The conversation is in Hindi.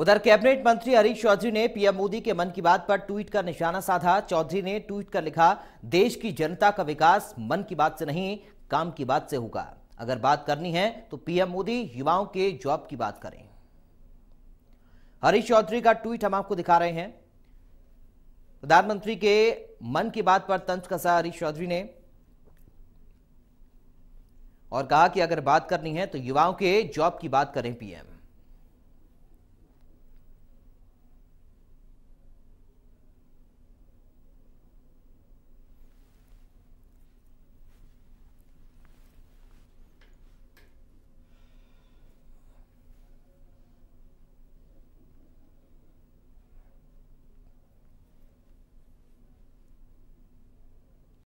उधर कैबिनेट मंत्री हरीश चौधरी ने पीएम मोदी के मन की बात पर ट्वीट कर निशाना साधा चौधरी ने ट्वीट कर लिखा देश की जनता का विकास मन की बात से नहीं काम की बात से होगा अगर बात करनी है तो पीएम मोदी युवाओं के जॉब की बात करें हरीश चौधरी का ट्वीट हम आपको दिखा रहे हैं प्रधानमंत्री के मन की बात पर तंज कसा हरीश चौधरी ने और कहा कि अगर बात करनी है तो युवाओं के जॉब की बात करें पीएम